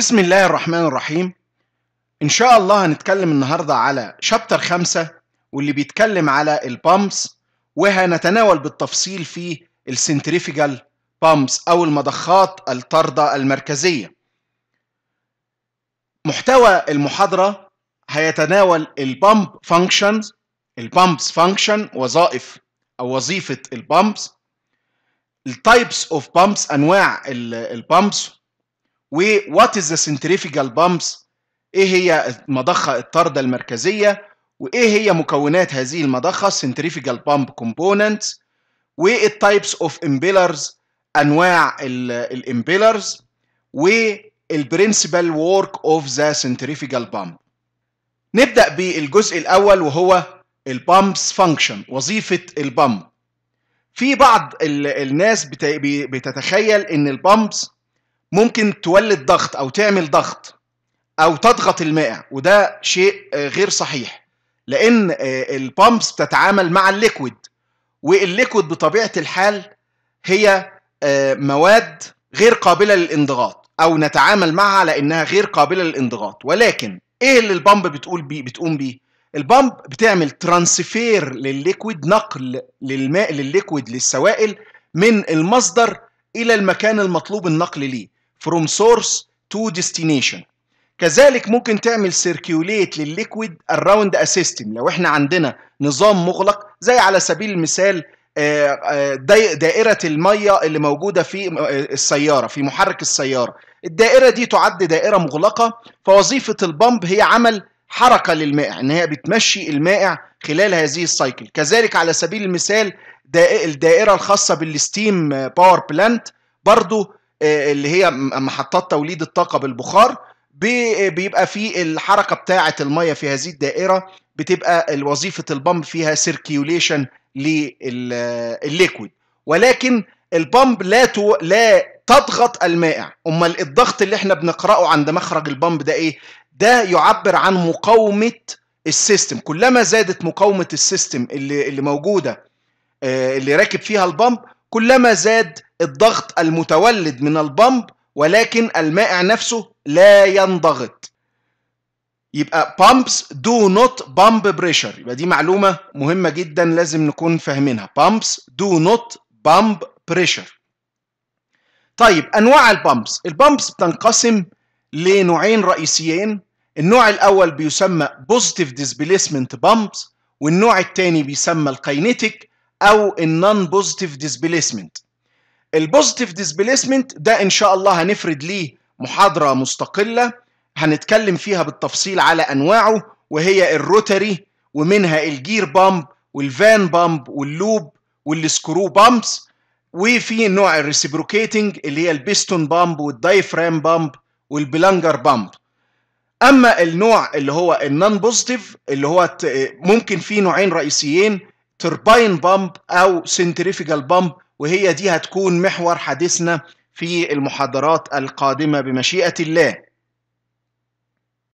بسم الله الرحمن الرحيم إن شاء الله هنتكلم النهاردة على شابتر خمسة واللي بيتكلم على البامبس وهنتناول بالتفصيل في السنتريفيجال بامبس أو المضخات الطاردة المركزية محتوى المحاضرة هيتناول البامب فانكشن البامبس فانكشن وظائف أو وظيفة البامبس التايبس اوف بامبس انواع البامبس ووات از ذا سنتريفيجال بامبس ايه هي المضخه الطارده المركزيه وايه هي مكونات هذه المضخه سنتريفيجال بامب كومبوننتس والتايبس اوف امبيلرز انواع الامبيلرز والبرنسبل وورك اوف ذا سنتريفيجال بامب نبدا بالجزء الاول وهو البامبس فانكشن وظيفه البامب في بعض الناس بتتخيل ان البامبس ممكن تولد ضغط او تعمل ضغط او تضغط الماء وده شيء آه، غير صحيح لان آه، البامبس بتتعامل مع الليكويد والليكويد بطبيعه الحال هي آه، مواد غير قابله للانضغاط او نتعامل معها على انها غير قابله للانضغاط ولكن ايه اللي البامب بتقول بيه بتقوم بيه البامب بتعمل ترانسفير للليكويد نقل للماء للليكويد للسوائل من المصدر الى المكان المطلوب النقل ليه from source to destination كذلك ممكن تعمل سيركيوليت للليكويد اراوند ا سيستم لو احنا عندنا نظام مغلق زي على سبيل المثال آه، آه، دائرة المية اللي موجودة في آه، السيارة في محرك السيارة الدائرة دي تعد دائرة مغلقة فوظيفة البمب هي عمل حركة للمائع ان هي بتمشي المائع خلال هذه السايكل كذلك على سبيل المثال الدائرة الخاصة بالستيم باور بلانت برضو آه، اللي هي محطات توليد الطاقه بالبخار بيبقى في الحركه بتاعه الميه في هذه الدائره بتبقى وظيفه البامب فيها سيركيوليشن للليكويد آه، ولكن البامب لا تو لا تضغط المائع امال الضغط اللي احنا بنقراه عند مخرج البامب ده ايه ده يعبر عن مقاومه السيستم كلما زادت مقاومه السيستم اللي اللي موجوده آه، اللي راكب فيها البامب كلما زاد الضغط المتولد من البمب ولكن المائع نفسه لا ينضغط يبقى pumps do not pump pressure يبقى دي معلومة مهمة جدا لازم نكون فاهمينها pumps do not pump pressure طيب أنواع البمبس البمبس بتنقسم لنوعين رئيسيين النوع الأول بيسمى positive displacement pumps والنوع الثاني بيسمى الكاينيتيك او النون بوزيتيف ديسبيسمنت البوزيتيف ديسبيسمنت ده ان شاء الله هنفرد ليه محاضره مستقله هنتكلم فيها بالتفصيل على انواعه وهي الروتري ومنها الجير بامب والفان بامب واللوب والسكرو بامبس وفي نوع الريسبروكيتنج اللي هي البيستون بامب والدايفرام بامب والبلانجر بامب اما النوع اللي هو النون بوزيتيف اللي هو ممكن فيه نوعين رئيسيين تربين بامب أو سنتريفيجال بامب وهي دي هتكون محور حديثنا في المحاضرات القادمة بمشيئة الله